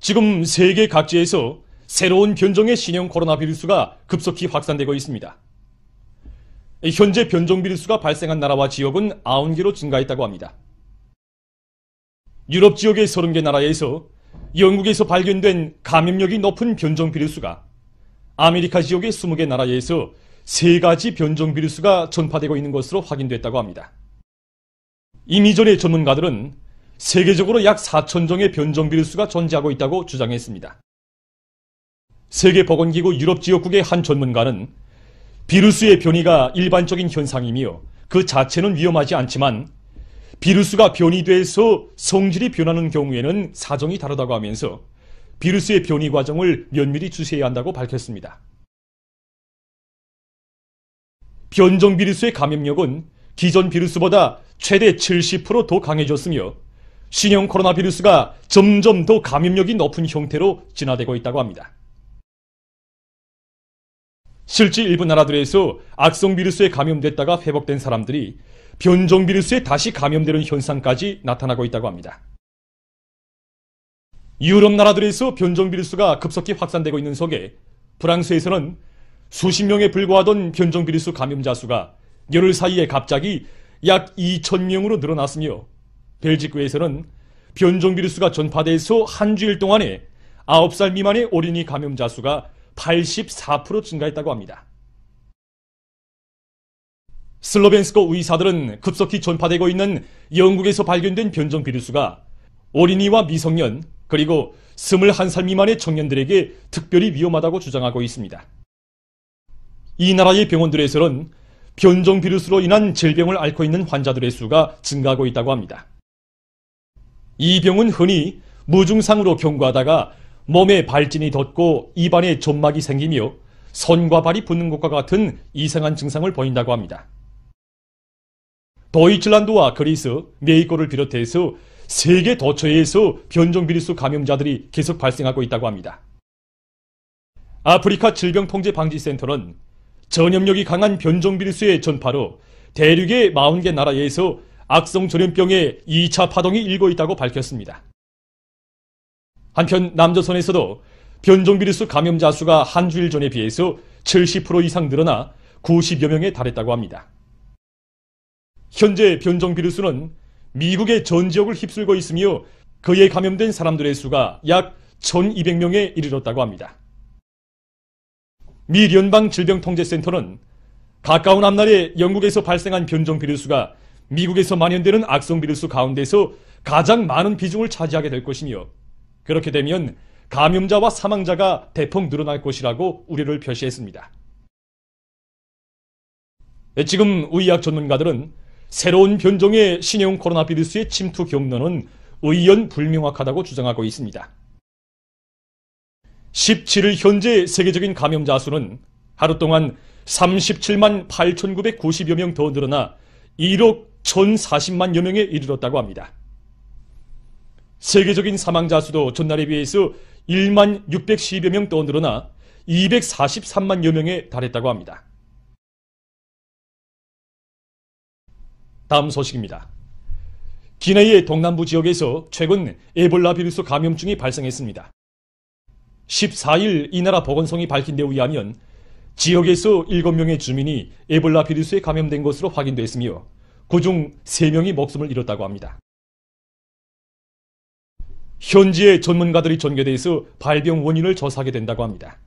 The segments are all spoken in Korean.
지금 세계 각지에서 새로운 변종의 신형 코로나 바이러스가 급속히 확산되고 있습니다. 현재 변종 비리수가 발생한 나라와 지역은 90개로 증가했다고 합니다. 유럽 지역의 30개 나라에서 영국에서 발견된 감염력이 높은 변종 비리수가 아메리카 지역의 20개 나라에서 3가지 변종 비리수가 전파되고 있는 것으로 확인됐다고 합니다. 이미 전의 전문가들은 세계적으로 약 4천 종의 변종 비루스가 존재하고 있다고 주장했습니다. 세계보건기구 유럽 지역국의 한 전문가는 비루스의 변이가 일반적인 현상이며 그 자체는 위험하지 않지만 비루스가 변이돼서 성질이 변하는 경우에는 사정이 다르다고 하면서 비루스의 변이 과정을 면밀히 주시해야 한다고 밝혔습니다. 변종 비루스의 감염력은 기존 비루스보다 최대 70%더 강해졌으며 신형 코로나 바이러스가 점점 더 감염력이 높은 형태로 진화되고 있다고 합니다. 실제 일부 나라들에서 악성 비루스에 감염됐다가 회복된 사람들이 변종 비루스에 다시 감염되는 현상까지 나타나고 있다고 합니다. 유럽 나라들에서 변종 비루스가 급속히 확산되고 있는 속에 프랑스에서는 수십 명에 불과하던 변종 비루스 감염자 수가 열흘 사이에 갑자기 약 2천 명으로 늘어났으며 벨지크에서는 변종 비루스가 전파돼서 한 주일 동안에 9살 미만의 어린이 감염자 수가 84% 증가했다고 합니다. 슬로벤스코 의사들은 급속히 전파되고 있는 영국에서 발견된 변종 비루스가 어린이와 미성년 그리고 21살 미만의 청년들에게 특별히 위험하다고 주장하고 있습니다. 이 나라의 병원들에서는 변종 비루스로 인한 질병을 앓고 있는 환자들의 수가 증가하고 있다고 합니다. 이 병은 흔히 무증상으로 경과하다가 몸에 발진이 돋고 입안에 점막이 생기며 손과 발이 붓는 것과 같은 이상한 증상을 보인다고 합니다. 도이칠란드와 그리스, 메이코를 비롯해서 세계 도처에서 변종 비리스 감염자들이 계속 발생하고 있다고 합니다. 아프리카 질병통제방지센터는 전염력이 강한 변종 비리스의 전파로 대륙의 40개 나라에서 악성 전염병의 2차 파동이 일고 있다고 밝혔습니다. 한편 남조선에서도 변종 비리스 감염자 수가 한 주일 전에 비해서 70% 이상 늘어나 90여 명에 달했다고 합니다. 현재 변종 비루스는 미국의 전 지역을 휩쓸고 있으며 그에 감염된 사람들의 수가 약 1200명에 이르렀다고 합니다. 미 연방 질병통제센터는 가까운 앞날에 영국에서 발생한 변종 비루스가 미국에서 만연되는 악성 비루스 가운데서 가장 많은 비중을 차지하게 될 것이며 그렇게 되면 감염자와 사망자가 대폭 늘어날 것이라고 우려를 표시했습니다. 예, 지금 의학 전문가들은 새로운 변종의 신형 코로나 비루스의 침투 경로는 의연 불명확하다고 주장하고 있습니다. 17일 현재 세계적인 감염자 수는 하루 동안 37만 8,990여 명 더 늘어나 1억 1040만여 명에 이르렀다고 합니다. 세계적인 사망자 수도 전날에 비해서 1만 610여 명더 늘어나 243만여 명에 달했다고 합니다. 다음 소식입니다. 기내의 동남부 지역에서 최근 에볼라 비루스 감염증이 발생했습니다. 14일 이 나라 보건성이 밝힌 데 의하면 지역에서 7명의 주민이 에볼라 비루스에 감염된 것으로 확인됐으며 그중 3명이 목숨을 잃었다고 합니다. 현지의 전문가들이 전개돼 서 발병 원인을 조사하게 된다고 합니다.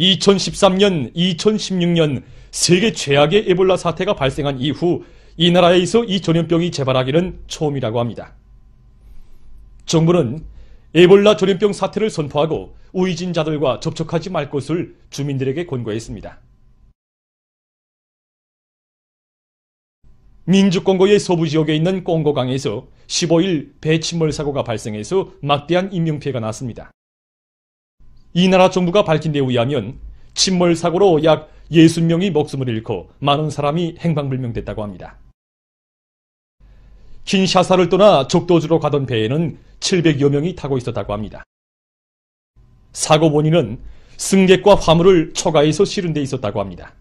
2013년, 2016년 세계 최악의 에볼라 사태가 발생한 이후 이 나라에서 이 전염병이 재발하기는 처음이라고 합니다. 정부는 에볼라 전염병 사태를 선포하고 우이진자들과 접촉하지 말 것을 주민들에게 권고했습니다. 민주공고의 서부지역에 있는 꽁고강에서 15일 배침몰 사고가 발생해서 막대한 인명피해가 났습니다. 이 나라 정부가 밝힌 데 의하면 침몰 사고로 약 60명이 목숨을 잃고 많은 사람이 행방불명됐다고 합니다. 긴샤사를 떠나 적도주로 가던 배에는 700여 명이 타고 있었다고 합니다. 사고 원인은 승객과 화물을 초과해서 실은 데 있었다고 합니다.